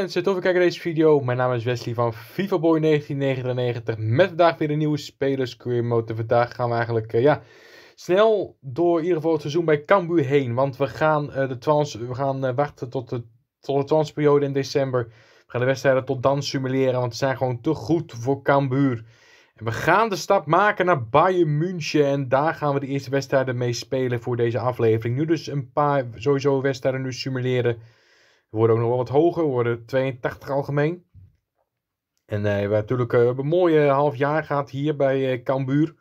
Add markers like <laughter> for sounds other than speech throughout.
mensen, tof kijken naar deze video. Mijn naam is Wesley van FIFABoy1999 met vandaag weer een nieuwe Spelers Career Mode. Vandaag gaan we eigenlijk eh, ja, snel door in ieder geval het seizoen bij Cambuur heen. Want we gaan, eh, de trans, we gaan eh, wachten tot de, tot de transperiode in december. We gaan de wedstrijden tot dan simuleren, want ze zijn gewoon te goed voor Cambuur. En we gaan de stap maken naar Bayern München. En daar gaan we de eerste wedstrijden mee spelen voor deze aflevering. Nu dus een paar sowieso wedstrijden nu simuleren. We worden ook nog wel wat hoger. We worden 82 algemeen. En eh, we hebben natuurlijk eh, een mooie half jaar gehad hier bij eh, Cambuur.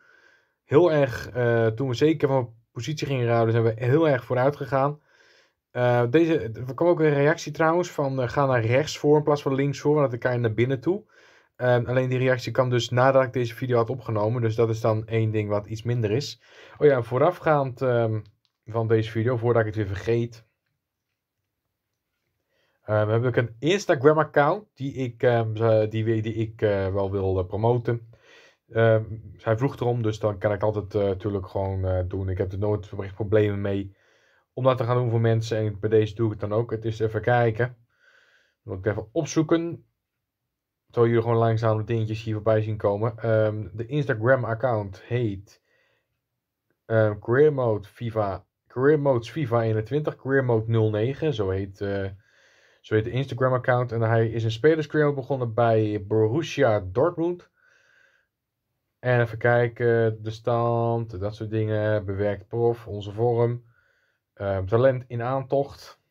Heel erg, toen we zeker van positie gingen ruilen, zijn we heel erg vooruit gegaan. deze, er kwam ook een reactie trouwens van uh, ga naar rechts voor in plaats van links voor, want dan kan je naar binnen toe. Ehm, alleen die reactie kwam dus nadat ik deze video had opgenomen, dus dat is dan één ding wat iets minder is. Oh ja, voorafgaand ehm, van deze video, voordat ik het weer vergeet, eh, we hebben ik een Instagram-account die ik, um, die, die ik eh, wel wil promoten. Um, zij vroeg erom, dus dan kan ik altijd eh, natuurlijk gewoon doen. Ik heb er nooit echt problemen mee om dat te gaan doen voor mensen. En bij deze doe ik het dan ook. Het is even kijken. Dan moet ik even opzoeken. Terwijl jullie gewoon langzaam de dingetjes hier voorbij zien komen. Ehm, de Instagram-account heet Career Mode FIFA Career Modes FIFA 21, Career Mode 09, zo heet zo heet de Instagram-account. En hij is een spelerscareer begonnen bij Borussia Dortmund. En even kijken, de stand, dat soort dingen. Bewerkt prof, onze vorm. Ehm, talent in aantocht.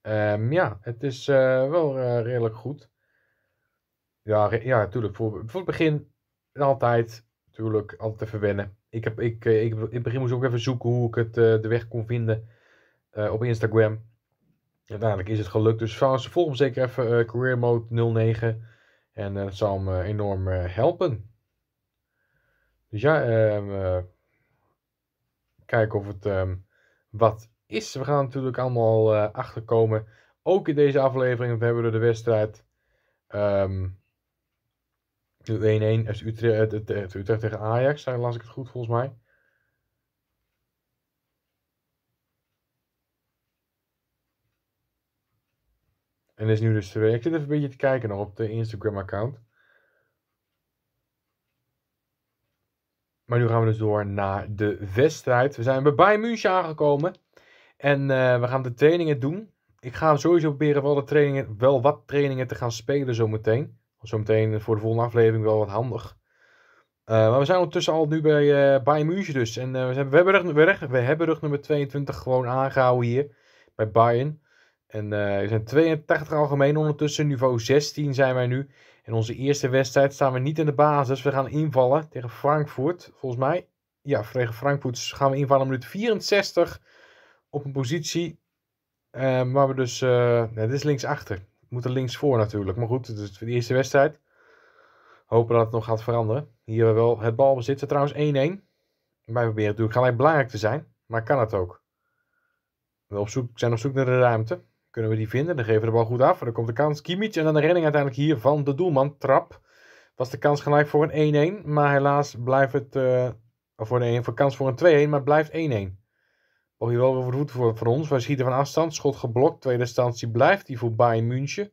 Ehm, ja, het is eh, wel eh, redelijk goed. Ja, ja natuurlijk. Voor, voor het begin altijd. Natuurlijk, altijd even wennen. Ik heb, ik, eh, ik, in het begin moest ik ook even zoeken hoe ik het, de weg kon vinden op Instagram. Uiteindelijk is het gelukt. Dus volg hem zeker even eh, Career Mode 09. En eh, dat zal me eh, enorm helpen. Dus ja, ehm, kijken of het ehm, wat is. We gaan natuurlijk allemaal achterkomen. Ook in deze aflevering, we hebben de wedstrijd. Um, ehm, 1-1 Utrecht, Utrecht, tegen Ajax, daar las ik het goed volgens mij. En is nu dus te weer. Ik zit even een beetje te kijken op de Instagram-account. Maar nu gaan we dus door naar de wedstrijd. We zijn bij Bayern München aangekomen. En eh, we gaan de trainingen doen. Ik ga sowieso proberen wel, de trainingen, wel wat trainingen te gaan spelen zometeen. Zometeen voor de volgende aflevering wel wat handig. Eh, maar we zijn ondertussen al nu bij uh, Bayern München dus. En we, we, hebben rug, we, we hebben rug nummer 22 gewoon aangehouden hier bij Bayern. En eh, er zijn 82 algemeen ondertussen. Niveau 16 zijn wij nu. In onze eerste wedstrijd staan we niet in de basis. We gaan invallen tegen Frankfurt, volgens mij. Ja, tegen Frankfurt gaan we invallen minuut 64 op een positie ehm, waar we dus... Uh, eh, nee, dit is linksachter. We moeten links voor natuurlijk. Maar goed, het is de eerste wedstrijd. Hopen dat het nog gaat veranderen. Hier hebben we wel het bal bezitten. trouwens 1-1. Wij proberen natuurlijk gelijk belangrijk te zijn. Maar kan het ook. We zijn op zoek naar de ruimte. Kunnen we die vinden? Dan geven we de bal goed af. Dan komt de kans Kimmich en dan de redding uiteindelijk hier van de doelman. Trap. Was de kans gelijk voor een 1-1. Maar helaas blijft het... Uh, voor een kans voor een 2-1, maar blijft 1-1. Ook hier wel weer voor de voet voor, voor ons. Wij schieten van afstand. Schot geblokt. Tweede instantie blijft die voorbij Bayern München.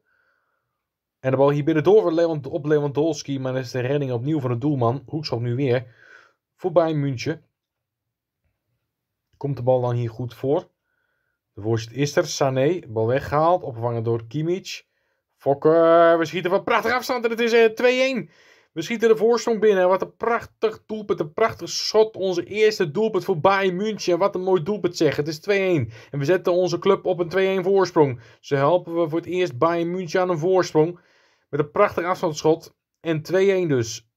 En de bal hier binnen door op Lewandowski. Maar dan is de redding opnieuw van de doelman. Hoekschop nu weer. voorbij Bayern München. Komt de bal dan hier goed voor. De voorzet is er. Sané, bal weggehaald. Opgevangen door Kimmich. Fokker, eh, we schieten van prachtig afstand en het is eh, 2-1. We schieten de voorsprong binnen. Wat een prachtig doelpunt, een prachtig schot. Onze eerste doelpunt voor Bayern München. Wat een mooi doelpunt zeg. Het is 2-1. En we zetten onze club op een 2-1 voorsprong. Ze helpen we voor het eerst Bayern München aan een voorsprong. Met een prachtig afstandsschot. En 2-1 dus.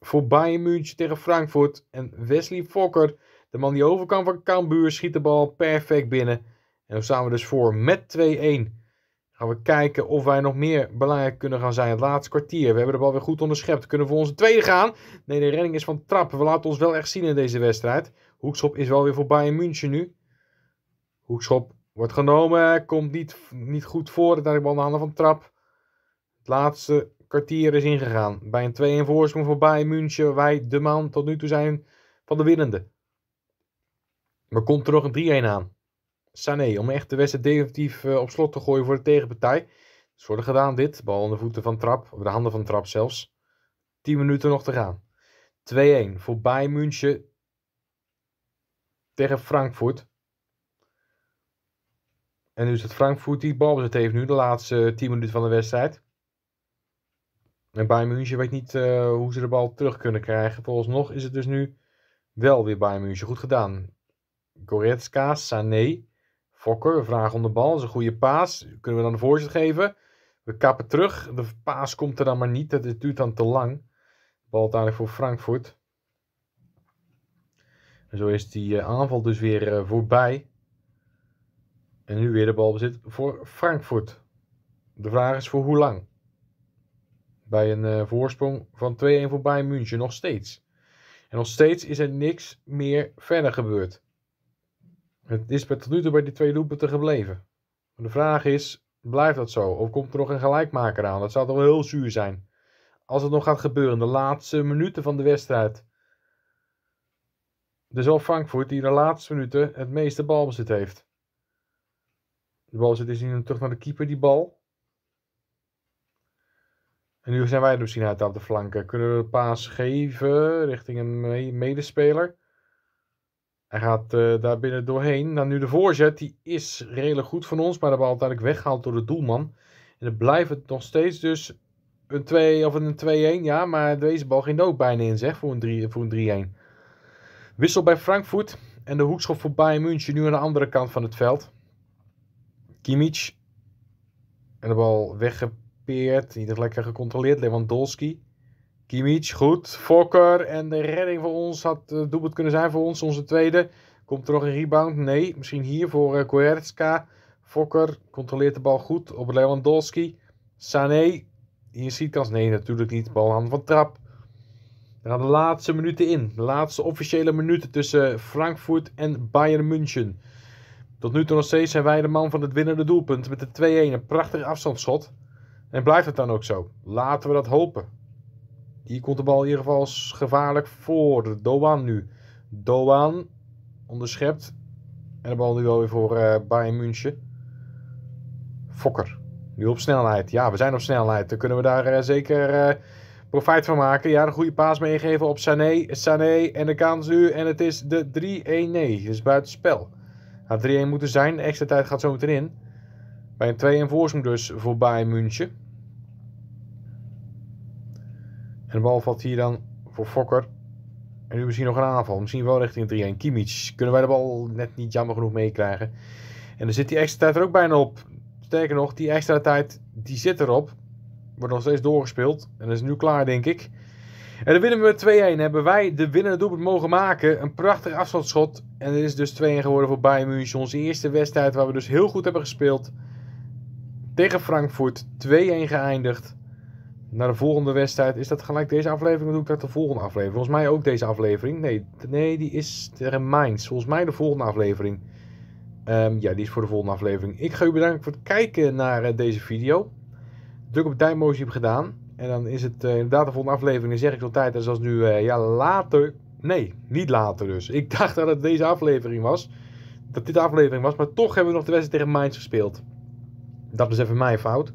Voor Bayern München tegen Frankfurt. En Wesley Fokker de man die overkwam van Cambuur schiet de bal perfect binnen. En dan staan we dus voor met 2-1. Gaan we kijken of wij nog meer belangrijk kunnen gaan zijn. Het laatste kwartier. We hebben de bal weer goed onderschept. Kunnen we voor onze tweede gaan? Nee, de redding is van Trap. We laten ons wel echt zien in deze wedstrijd. Hoekschop is wel weer voorbij in München nu. Hoekschop wordt genomen. Komt niet, niet goed voor. Daar ik bal de handen van Trap. Het laatste kwartier is ingegaan. Bij een 2-1 voorsprong voorbij in München. Wij de man tot nu toe zijn van de winnende. Maar komt er nog een 3-1 aan? Sané, om echt de wedstrijd definitief eh, op slot te gooien voor de tegenpartij. Dus worden gedaan dit. Bal aan de voeten van Trap, of de handen van Trap zelfs. 10 minuten nog te gaan. 2-1 voor Bayern München tegen Frankfurt. En nu is het Frankfurt die bal bezit. heeft nu, de laatste 10 eh, minuten van de wedstrijd. En Bayern München weet niet eh, hoe ze de bal terug kunnen krijgen. Volgens nog is het dus nu wel weer Bayern München. Goed gedaan. Goretzka, Sané, Fokker. We vragen om de bal. Dat is een goede paas. Kunnen we dan de voorzet geven? We kappen terug. De paas komt er dan maar niet. Dat duurt dan te lang. Bal uiteindelijk voor Frankfurt. En zo is die eh, aanval dus weer eh, voorbij. En nu weer de bal bezit voor Frankfurt. De vraag is voor hoe lang? Bij een eh, voorsprong van 2-1 voor Bayern München nog steeds. En nog steeds is er niks meer verder gebeurd. Het is tot nu toe bij die twee te gebleven. de vraag is, blijft dat zo? Of komt er nog een gelijkmaker aan? Dat zou toch wel heel zuur zijn. Als het nog gaat gebeuren, in de laatste minuten van de wedstrijd. Dus al Frankfurt die in de laatste minuten het meeste balbezit heeft. De bal zit is nu terug naar de keeper, die bal. En nu zijn wij er misschien uit op de flanken. Kunnen we de paas geven richting een medespeler? Hij gaat eh, daar binnen doorheen. Dan nou, nu de voorzet. Die is redelijk goed van ons. Maar de bal uiteindelijk weggehaald door de doelman. En dan blijft het nog steeds dus een 2 of een 2-1. Ja, maar deze bal ging ook bijna in zeg. Voor een 3-1. Wissel bij Frankfurt. En de hoekschop voor Bayern München. Nu aan de andere kant van het veld. Kimmich. En de bal weggepeerd. Niet echt lekker gecontroleerd. Lewandowski. Kimmich, goed. Fokker en de redding voor ons had het eh, doelpunt kunnen zijn voor ons. Onze tweede. Komt er nog een rebound? Nee. Misschien hier voor uh, Fokker controleert de bal goed op Lewandowski. Sané. Hier ziet kans. Nee, natuurlijk niet. Bal aan van Trap. We gaan de laatste minuten in. De laatste officiële minuten tussen eh, Frankfurt en Bayern München. Tot nu toe nog steeds zijn wij de man van het winnende doelpunt met de 2-1. Een prachtig afstandsschot. En blijft het dan ook zo? Laten we dat hopen. Hier komt de bal in ieder geval gevaarlijk voor. Doan nu. Doan onderschept. En de bal nu wel weer voor uh, Bayern München. Fokker. Nu op snelheid. Ja, we zijn op snelheid. Dan kunnen we daar eh, zeker eh, profijt van maken. Ja, een goede paas meegeven op Sané. Sané en de kans nu. En het is de 3-1. Nee, buiten buitenspel. Had 3-1 moeten zijn. De extra tijd gaat zo meteen in. Bij een 2-1 voorsprong dus voor Bayern München. En de bal valt hier dan voor Fokker. En nu misschien nog een aanval. Misschien wel richting 3-1. Kimmich. Kunnen wij de bal net niet jammer genoeg meekrijgen. En dan zit die extra tijd er ook bijna op. Sterker nog, die extra tijd die zit erop. Wordt nog steeds doorgespeeld. En dat is nu klaar, denk ik. En dan winnen we met 2-1. Hebben wij de winnende doelpunt mogen maken. Een prachtig afstandsschot. En het is dus 2-1 geworden voor Bayern München. Onze eerste wedstrijd waar we dus heel goed hebben gespeeld. Tegen Frankfurt. 2-1 geëindigd naar de volgende wedstrijd. Is dat gelijk deze aflevering of doe ik dat de volgende aflevering? Volgens mij ook deze aflevering. Nee, nee die is tegen Mainz. Volgens mij de volgende aflevering. Ehm, ja, die is voor de volgende aflevering. Ik ga u bedanken voor het kijken naar eh, deze video. Druk op duimpje heb gedaan. En dan is het eh, inderdaad de volgende aflevering. Dan zeg ik zo tijd als nu, eh, ja, later. Nee, niet later dus. Ik <laughs> dacht dat het deze aflevering was. Dat dit de aflevering was. Maar toch hebben we nog de wedstrijd tegen Mainz gespeeld. Dat was even mijn fout.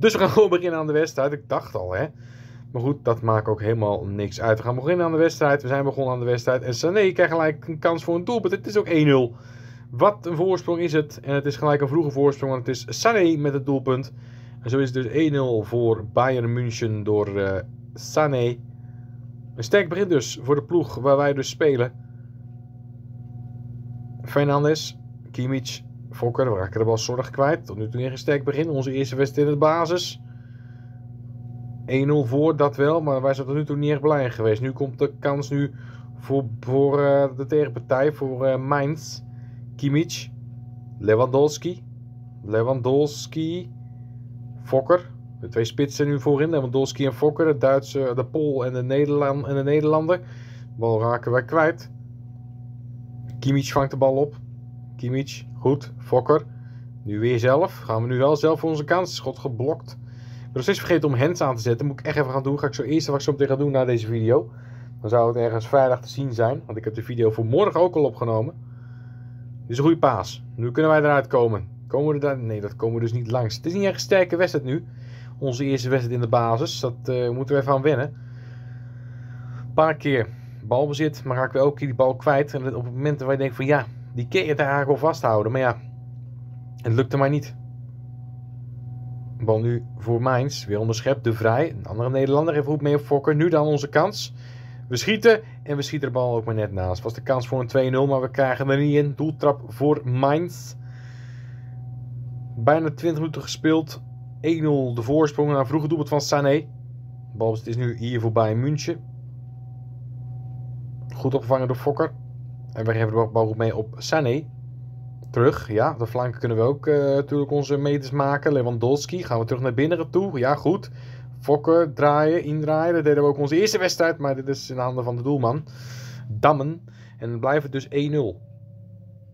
Dus we gaan gewoon beginnen aan de wedstrijd. Ik dacht al, hè. Maar goed, dat maakt ook helemaal niks uit. We gaan beginnen aan de wedstrijd. We zijn begonnen aan de wedstrijd. En Sané krijgt gelijk een kans voor een doelpunt. Het is ook 1-0. Wat een voorsprong is het. En het is gelijk een vroege voorsprong. Want het is Sané met het doelpunt. En zo is het dus 1-0 voor Bayern München door uh, Sané. Een sterk begin dus voor de ploeg waar wij dus spelen. Fernandes, Kimmich, Fokker, we raken de bal zorg kwijt. Tot nu toe een sterk begin. Onze eerste wedstrijd in de basis. 1-0 voor, dat wel. Maar wij zijn tot nu toe niet echt blij geweest. Nu komt de kans nu voor, voor eh, de tegenpartij, voor uh, Mainz. Kimmich. Lewandowski. Lewandowski. Fokker. De twee spitsen nu voorin. Lewandowski en Fokker. De Duitse, de Pool en de, Nederlander. De bal raken wij kwijt. Kimmich vangt de bal op. Kimmich, goed. Fokker, nu weer zelf. Gaan we nu wel zelf voor onze kans. Schot geblokt. Ik ben nog steeds vergeten om hands aan te zetten. Moet ik echt even gaan doen. Ga ik zo eerst wat ik zo meteen ga doen na deze video. Dan zou het ergens vrijdag te zien zijn. Want ik heb de video voor morgen ook al opgenomen. Dit is een goede paas. Nu kunnen wij eruit komen. Komen we daar? Nee, dat komen we dus niet langs. Het is niet echt een sterke wedstrijd nu. Onze eerste wedstrijd in de basis. Dat eh, moeten we even aan wennen. Een paar keer balbezit. Maar ga ik weer ook keer die bal kwijt. En op het moment waar je denkt van ja, die wel vasthouden. Maar ja, het lukte mij niet. Bal nu voor Mainz. Weer onderschept. De Vrij. Een andere Nederlander heeft goed mee op Fokker. Nu dan onze kans. We schieten. En we schieten de bal ook maar net naast. Was de kans voor een 2-0. Maar we krijgen er niet in. Doeltrap voor Mainz. Bijna 20 minuten gespeeld. 1-0 de voorsprong. Naar vroege doelpunt van Sané. Bal is nu hier voorbij München. Goed opgevangen door Fokker. En we geven de bal mee op Sané. Terug, ja. De flanken kunnen we ook eh, natuurlijk onze meters maken. Lewandowski, gaan we terug naar binnen toe. Ja, goed. Fokken, draaien, indraaien. Dat deden we ook onze eerste wedstrijd. Maar dit is in de handen van de doelman. Dammen. En dan blijft het dus 1-0.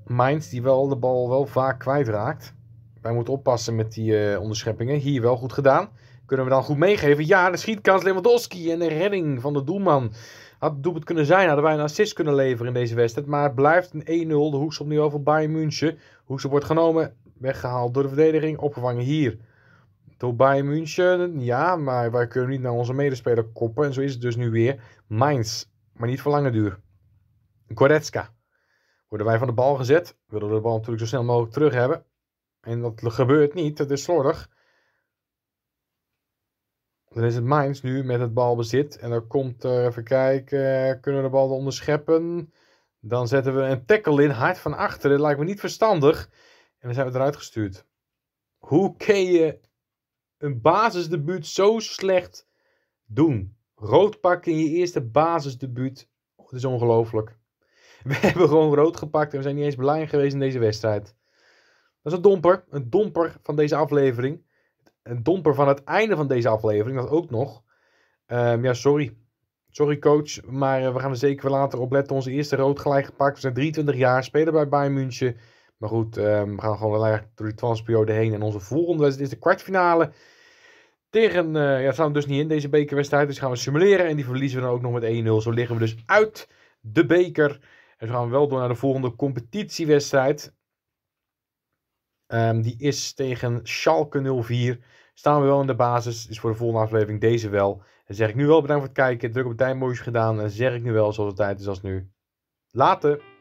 Mainz die wel de bal wel vaak kwijtraakt. Wij moeten oppassen met die eh, onderscheppingen. Hier wel goed gedaan. Kunnen we dan goed meegeven? Ja, de schietkans Lewandowski en de redding van de doelman. Had het doelpunt kunnen zijn, hadden wij een assist kunnen leveren in deze wedstrijd. Maar het blijft een 1-0. De hoekschop nu over Bayern München. Hoekschop wordt genomen, weggehaald door de verdediging, opgevangen hier. Door Bayern München, ja, maar wij kunnen niet naar onze medespeler koppen. En zo is het dus nu weer. Mainz, maar niet voor lange duur. Goretzka. Worden wij van de bal gezet, willen we de bal natuurlijk zo snel mogelijk terug hebben. En dat gebeurt niet, dat is slordig. Dan is het Mainz nu met het balbezit. En dan komt er, even kijken, kunnen we de bal onderscheppen. Dan zetten we een tackle in, hard van achteren. Dat lijkt me niet verstandig. En dan zijn we eruit gestuurd. Hoe kun je een basisdebuut zo slecht doen? Rood pakken in je eerste basisdebuut. Oh, is ongelooflijk. <laughs> We hebben gewoon rood gepakt en we zijn niet eens blij geweest in deze wedstrijd. Dat is een domper. Een domper van deze aflevering een domper van het einde van deze aflevering. Dat ook nog. Ehm, ja, sorry. Sorry coach, maar eh, we gaan er zeker wel later op letten. Onze eerste rood gelijk gepakt. We zijn 23 jaar, speler bij Bayern München. Maar goed, ehm, we gaan gewoon wel eigenlijk door die transperiode heen. En onze volgende wedstrijd is de kwartfinale. Tegen, uh, ja, staan we dus niet in deze bekerwedstrijd. Dus gaan we simuleren. En die verliezen we dan ook nog met 1-0. Zo liggen we dus uit de beker. En we gaan wel door naar de volgende competitiewedstrijd. Ehm, die is tegen Schalke 04. Staan we wel in de basis. Is voor de volgende aflevering deze wel. Dan zeg ik nu wel bedankt voor het kijken. Druk op het duimpje gedaan. En zeg ik nu wel zoals het tijd is als nu. Later!